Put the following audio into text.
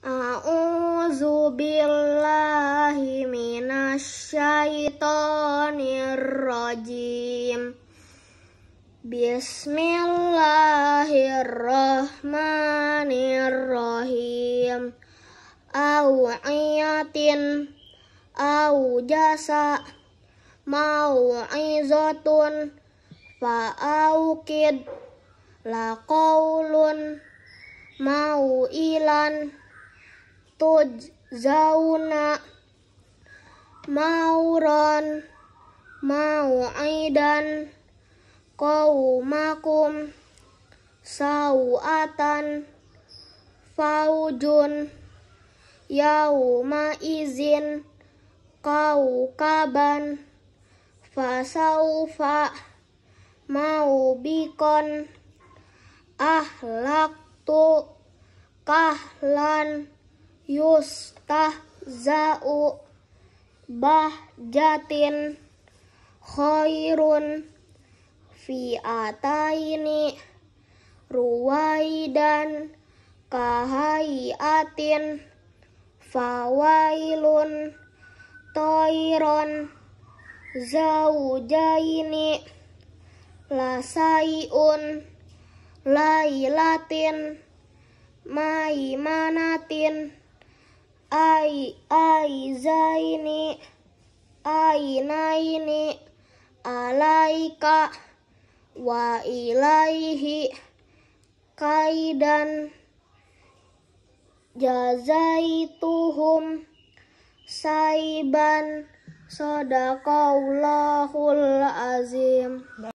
A'udzu billahi minasyaitonir rajim. Bismillahirrahmanirrahim. Au'iyatin au jasa mau fa fa'aukid la mau ilan tujzauna mauron mau aidan kau makum sauatan faujun yau ma izin kau kaban fasaufa mau bikon ahlak tu kahlan yustahza'u bahjatin khairun fi'ataini ruwaidan kahaiatin fawailun toiron zaujaini lasaiun lailatin manatin ai ai zaini ai naini alaika wa ilaihi kaidan jazaituhum saiban sadaqallahul azim